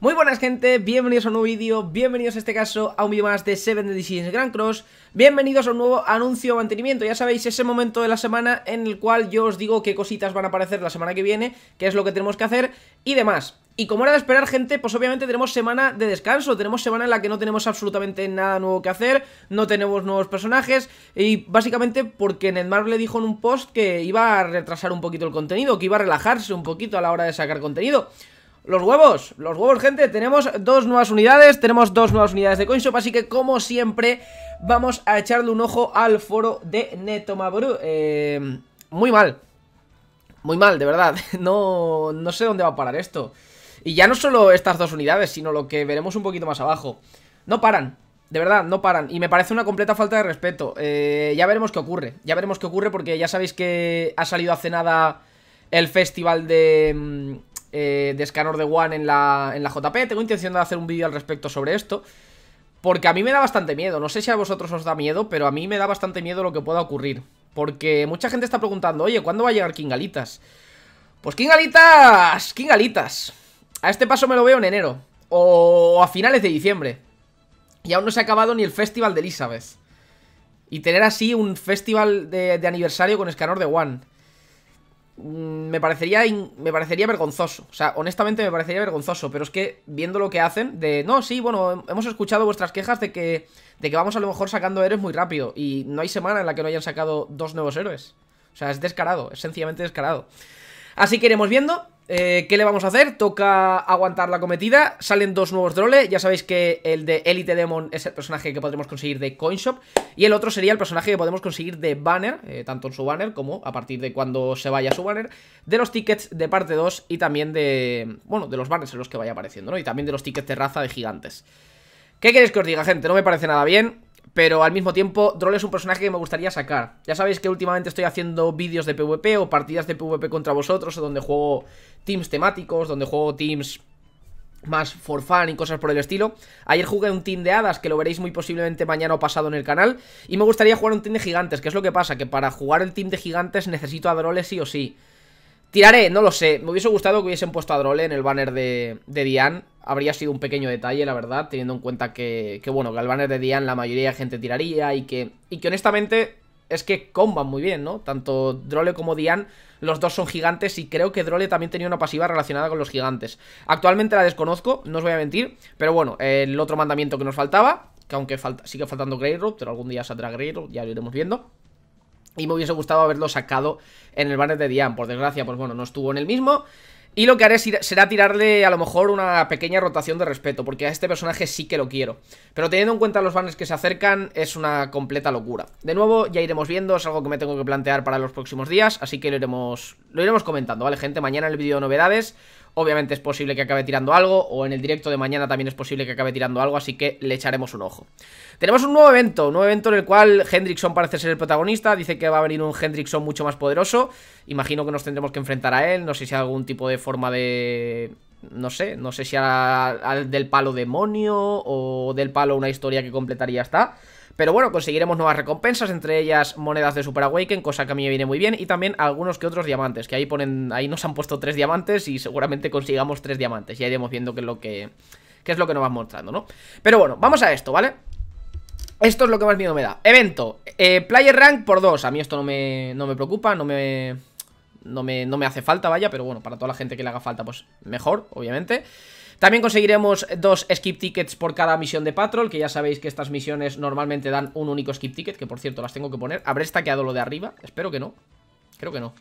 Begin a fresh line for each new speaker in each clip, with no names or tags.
Muy buenas gente, bienvenidos a un nuevo vídeo, bienvenidos en este caso a un vídeo más de 7 Decisions Grand Cross Bienvenidos a un nuevo anuncio de mantenimiento, ya sabéis ese momento de la semana en el cual yo os digo qué cositas van a aparecer la semana que viene Qué es lo que tenemos que hacer y demás y como era de esperar, gente, pues obviamente tenemos semana de descanso, tenemos semana en la que no tenemos absolutamente nada nuevo que hacer, no tenemos nuevos personajes, y básicamente porque Netmarble le dijo en un post que iba a retrasar un poquito el contenido, que iba a relajarse un poquito a la hora de sacar contenido. Los huevos, los huevos gente, tenemos dos nuevas unidades, tenemos dos nuevas unidades de CoinShop Así que como siempre vamos a echarle un ojo al foro de Netomabru eh, Muy mal, muy mal, de verdad, no, no sé dónde va a parar esto Y ya no solo estas dos unidades, sino lo que veremos un poquito más abajo No paran, de verdad, no paran. Y me parece una completa falta de respeto. Eh, ya veremos qué ocurre. Ya veremos qué ocurre porque ya sabéis que ha salido hace nada el festival de, mm, eh, de Scanor de One en la, JP. Tengo intención de hacer un vídeo al respecto sobre esto. Porque a mí me da bastante miedo. No sé si a vosotros os da miedo, pero a mí me da bastante miedo lo que pueda ocurrir. Porque mucha gente está preguntando, oye, ¿cuándo va a llegar Kingalitas? Pues Kingalitas, Kingalitas. A este paso me lo veo en enero. O a finales de diciembre. Y aún no se ha acabado ni el festival de Elizabeth. Y tener así un festival de, de aniversario con Scanor de One. Mm, me parecería, me parecería vergonzoso. O sea, honestamente me parecería vergonzoso, pero es que viendo lo que hacen, de no, sí, bueno, hemos escuchado vuestras quejas de que, de que vamos a lo mejor sacando héroes muy rápido. Y no hay semana en la que no hayan sacado dos nuevos héroes. O sea, es descarado, es sencillamente descarado. Así que iremos viendo. Eh, ¿Qué le vamos a hacer? Toca aguantar la cometida Salen dos nuevos drole Ya sabéis que el de Elite Demon es el personaje que podremos conseguir de Coinshop Y el otro sería el personaje que podemos conseguir de Banner eh, Tanto en su banner como a partir de cuando se vaya su banner De los tickets de parte 2 y también de... Bueno, de los banners en los que vaya apareciendo, ¿no? Y también de los tickets de raza de gigantes ¿Qué queréis que os diga, gente? No me parece nada bien pero al mismo tiempo, Droll es un personaje que me gustaría sacar. Ya sabéis que últimamente estoy haciendo vídeos de PvP o partidas de PvP contra vosotros, o donde juego teams temáticos, donde juego teams más for fun y cosas por el estilo. Ayer jugué un team de hadas, que lo veréis muy posiblemente mañana o pasado en el canal. Y me gustaría jugar un team de gigantes, que es lo que pasa, que para jugar el team de gigantes necesito a Droll sí o sí. Tiraré, no lo sé. Me hubiese gustado que hubiesen puesto a Drole en el banner de, de Diane. Habría sido un pequeño detalle, la verdad, teniendo en cuenta que, bueno, que el banner de Dian la mayoría de gente tiraría y que, y que honestamente es que comban muy bien, ¿no? Tanto Drole como Dian, los dos son gigantes y creo que Drole también tenía una pasiva relacionada con los gigantes. Actualmente la desconozco, no os voy a mentir, pero bueno, el otro mandamiento que nos faltaba, que aunque falta, sigue faltando Greyrock, pero algún día saldrá Greyrock, ya lo iremos viendo. Y me hubiese gustado haberlo sacado en el banner de Dian. Por desgracia, pues bueno, no estuvo en el mismo. Y lo que haré será tirarle a lo mejor una pequeña rotación de respeto, porque a este personaje sí que lo quiero. Pero teniendo en cuenta los banners que se acercan, es una completa locura. De nuevo, ya iremos viendo, es algo que me tengo que plantear para los próximos días, así que lo iremos, lo iremos comentando, ¿vale, gente? Mañana en el vídeo de novedades Obviamente es posible que acabe tirando algo, o en el directo de mañana también es posible que acabe tirando algo, así que le echaremos un ojo. Tenemos un nuevo evento, un nuevo evento en el cual Hendrickson parece ser el protagonista, dice que va a venir un Hendrickson mucho más poderoso, imagino que nos tendremos que enfrentar a él, no sé si hay algún tipo de forma de no sé, no sé si al del palo demonio o del palo una historia que completaría está. Pero bueno, conseguiremos nuevas recompensas, entre ellas monedas de Super Awaken, cosa que a mí me viene muy bien, y también algunos que otros diamantes, que ahí ponen, ahí nos han puesto tres diamantes y seguramente consigamos tres diamantes, ya iremos viendo qué es lo que, es lo que nos vas mostrando, ¿no? Pero bueno, vamos a esto, ¿vale? Esto es lo que más miedo me da. Evento, eh, player rank por dos a mí esto no me, no me preocupa, no me no me, hace falta, vaya, pero bueno, para toda la gente que le haga falta, pues mejor, obviamente. También conseguiremos dos skip tickets por cada misión de patrol, que ya sabéis que estas misiones normalmente dan un único skip ticket, que por cierto las tengo que poner. ¿Habré stackeado lo de arriba? Espero que no. Creo que no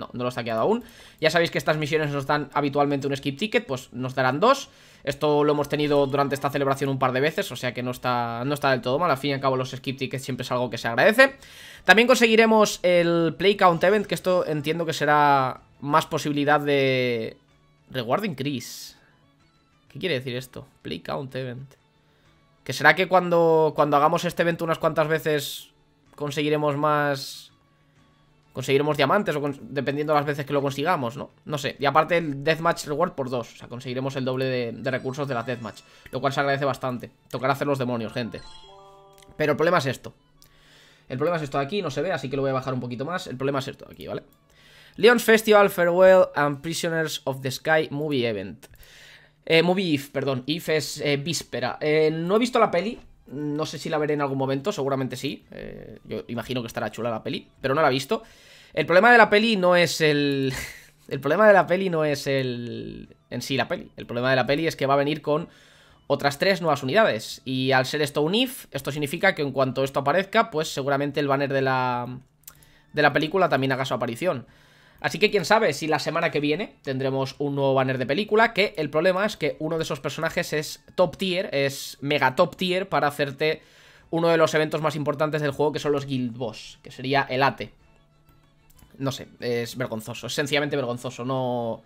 no, no lo ha quedado aún. Ya sabéis que estas misiones nos dan habitualmente un skip ticket, pues nos darán dos. Esto lo hemos tenido durante esta celebración un par de veces, o sea que no está, no está del todo mal. Al fin y al cabo los skip tickets siempre es algo que se agradece. También conseguiremos el Play Count Event, que esto entiendo que será más posibilidad de... Reward increase. ¿Qué quiere decir esto? Play Count Event. ¿Que será que cuando, cuando hagamos este evento unas cuantas veces conseguiremos más conseguiremos diamantes o dependiendo de las veces que lo consigamos, ¿no? No sé. Y aparte el deathmatch reward por dos. O sea, conseguiremos el doble de, recursos de las deathmatch. Lo cual se agradece bastante. Tocará hacer los demonios, gente. Pero el problema es esto. El problema es esto de aquí, no se ve, así que lo voy a bajar un poquito más. El problema es esto de aquí, ¿vale? Leon's Festival, Farewell and Prisoners of the Sky Movie Event. Eh, movie If, perdón. If es eh, víspera. Eh, no he visto la peli, no sé si la veré en algún momento, seguramente sí. Eh, yo imagino que estará chula la peli, pero no la he visto. El problema de la peli no es el... el problema de la peli no es el... En sí la peli. El problema de la peli es que va a venir con otras tres nuevas unidades. Y al ser esto un if, esto significa que en cuanto esto aparezca, pues seguramente el banner de la... De la película también haga su aparición. Así que quién sabe si la semana que viene tendremos un nuevo banner de película, que el problema es que uno de esos personajes es top tier, es mega top tier para hacerte uno de los eventos más importantes del juego, que son los Guild Boss, que sería el ATE. No sé, es vergonzoso, es sencillamente vergonzoso, no...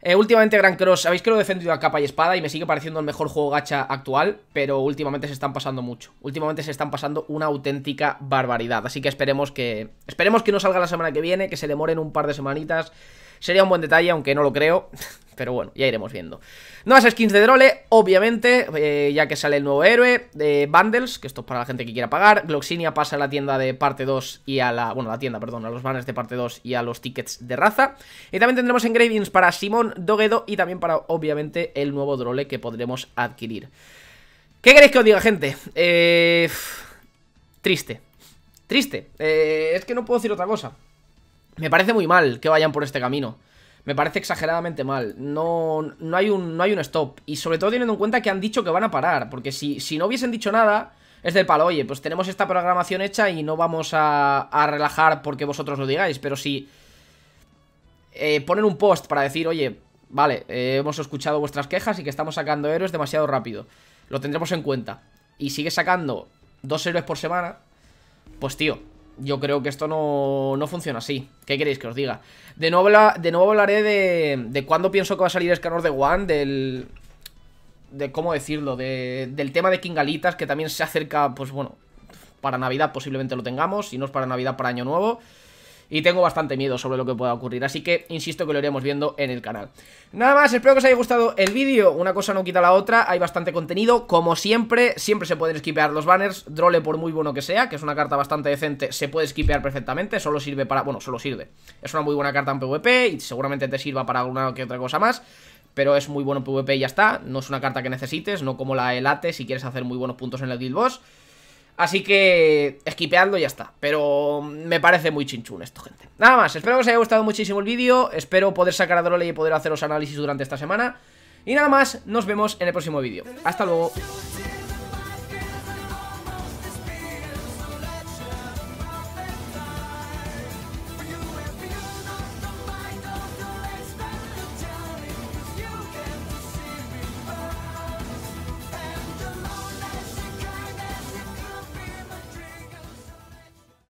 Eh, últimamente Gran Cross, sabéis que lo he defendido a capa y espada y me sigue pareciendo el mejor juego gacha actual, pero últimamente se están pasando mucho. Últimamente se están pasando una auténtica barbaridad, así que esperemos que esperemos que no salga la semana que viene, que se demoren un par de semanitas Sería un buen detalle, aunque no lo creo. Pero bueno, ya iremos viendo. Nuevas skins de Drole, obviamente, eh, ya que sale el nuevo héroe. bundles, que esto es para la gente que quiera pagar. Gloxinia pasa a la tienda de parte 2 y a la... Bueno, la tienda, perdón, a los banners de parte 2 y a los tickets de raza. Y también tendremos engravings para Simón Doguedo y también para, obviamente, el nuevo Drole que podremos adquirir. ¿Qué queréis que os diga, gente? Eh, triste. Triste. Eh, es que no puedo decir otra cosa. Me parece muy mal que vayan por este camino. Me parece exageradamente mal. No, no, hay un, no hay un stop. Y sobre todo teniendo en cuenta que han dicho que van a parar. Porque si, no hubiesen dicho nada, es del palo. Oye, pues tenemos esta programación hecha y no vamos a, relajar porque vosotros lo digáis. Pero si eh, ponen un post para decir, oye, vale, eh, hemos escuchado vuestras quejas y que estamos sacando héroes demasiado rápido. Lo tendremos en cuenta. Y sigue sacando dos héroes por semana. Pues tío, yo creo que esto no, no funciona así. ¿Qué queréis que os diga? De nuevo, de nuevo hablaré de, de cuándo pienso que va a salir Escanor de One, del... De cómo decirlo, del tema de Kingalitas, que también se acerca, pues bueno, para Navidad posiblemente lo tengamos, si no es para Navidad, para Año Nuevo y tengo bastante miedo sobre lo que pueda ocurrir, así que insisto que lo iremos viendo en el canal. Nada más, espero que os haya gustado el vídeo, una cosa no quita la otra, hay bastante contenido, como siempre, siempre se pueden skipear los banners, Drole por muy bueno que sea, que es una carta bastante decente, se puede esquipear perfectamente, solo sirve para, bueno, solo sirve, es una muy buena carta en PvP y seguramente te sirva para alguna que otra cosa más, pero es muy bueno en PvP y ya está, no es una carta que necesites, no como la Elate si quieres hacer muy buenos puntos en el Guild Boss, Así que esquipeando ya está. Pero mm, me parece muy chinchún esto, gente. Nada más, espero que os haya gustado muchísimo el vídeo. Espero poder sacar a Drole y poder haceros análisis durante esta semana. Y nada más, nos vemos en el próximo vídeo. Hasta luego.